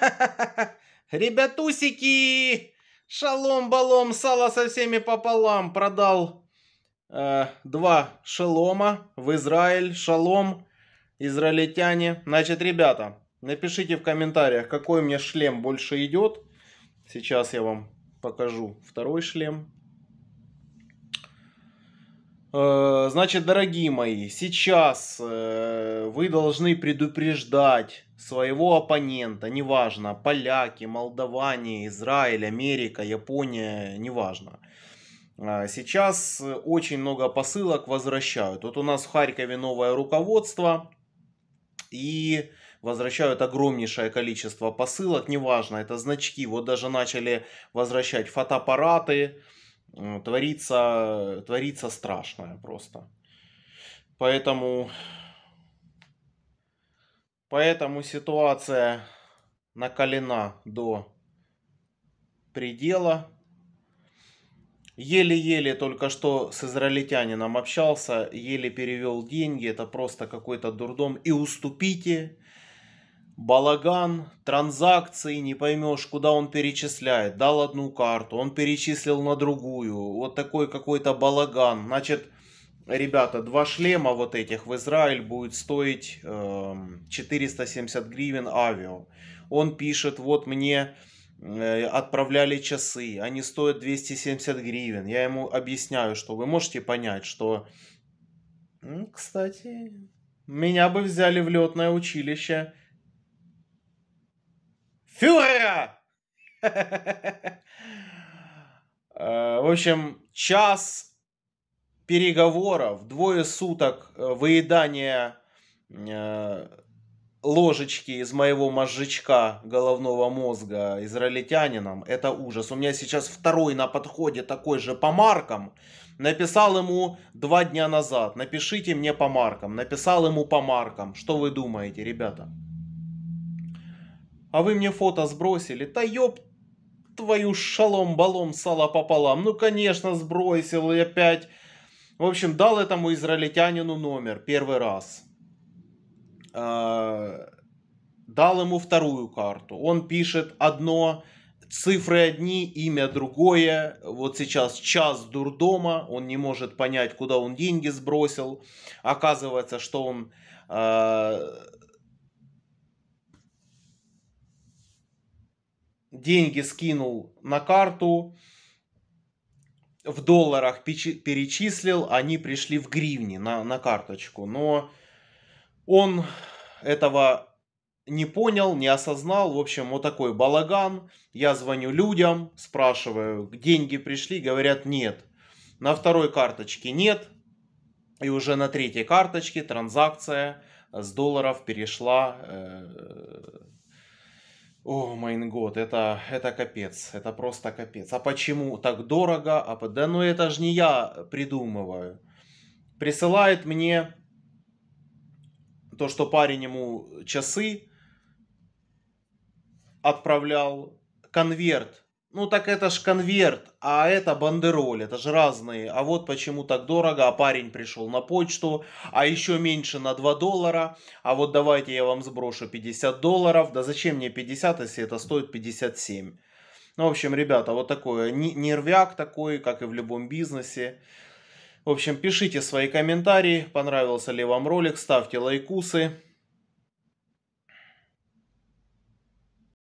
Ребятусики! Шалом-балом, сало со всеми пополам. Продал э, два шалома в Израиль. Шалом, израильтяне. Значит, ребята, напишите в комментариях, какой мне шлем больше идет. Сейчас я вам покажу второй шлем. Э, значит, дорогие мои, сейчас э, вы должны предупреждать своего оппонента, неважно, поляки, молдаване, Израиль, Америка, Япония, неважно. Э, сейчас очень много посылок возвращают. Вот у нас в Харькове новое руководство и возвращают огромнейшее количество посылок, неважно, это значки. Вот даже начали возвращать фотоаппараты, Э, творится, творится страшное просто. Поэтому, поэтому ситуация накалена до предела. Еле-еле только что с израильтянином общался, еле перевел деньги, это просто какой-то дурдом. И уступите, балаган, транзакции, не поймешь, куда он перечисляет. Дал одну карту, он перечислил на другую. Вот такой какой-то балаган. Значит, ребята, два шлема вот этих в Израиль будет стоить 470 эм, гривен авио. Он пишет, вот мне э, отправляли часы, они стоят 270 гривен. Я ему объясняю, что вы можете понять, что... Кстати, меня бы взяли в летное училище фюрера! Э, в общем, час переговоров, двое суток э, выедания э, ложечки из моего мозжечка головного мозга израильтянином, это ужас. У меня сейчас второй на подходе такой же по маркам. Написал ему два дня назад, напишите мне по маркам. Написал ему по маркам. Что вы думаете, ребята? А вы мне фото сбросили? Та ёб твою шалом-балом сала пополам. Ну, конечно, сбросил и опять. В общем, дал этому израильтянину номер первый раз. А, дал ему вторую карту. Он пишет одно, цифры одни, имя другое. Вот сейчас час дурдома, он не может понять, куда он деньги сбросил. Оказывается, что он а, деньги скинул на карту, в долларах перечислил, они пришли в гривне на, на карточку. Но он этого не понял, не осознал. В общем, вот такой балаган. Я звоню людям, спрашиваю, деньги пришли, говорят нет. На второй карточке нет. И уже на третьей карточке транзакция с долларов перешла э, о, майн год, это, это капец, это просто капец. А почему так дорого? А, да ну это же не я придумываю. Присылает мне то, что парень ему часы отправлял, конверт ну так это ж конверт, а это бандероль, это же разные. А вот почему так дорого, а парень пришел на почту, а еще меньше на 2 доллара, а вот давайте я вам сброшу 50 долларов, да зачем мне 50, если это стоит 57. Ну, в общем, ребята, вот такое, нервяк такой, как и в любом бизнесе. В общем, пишите свои комментарии, понравился ли вам ролик, ставьте лайкусы.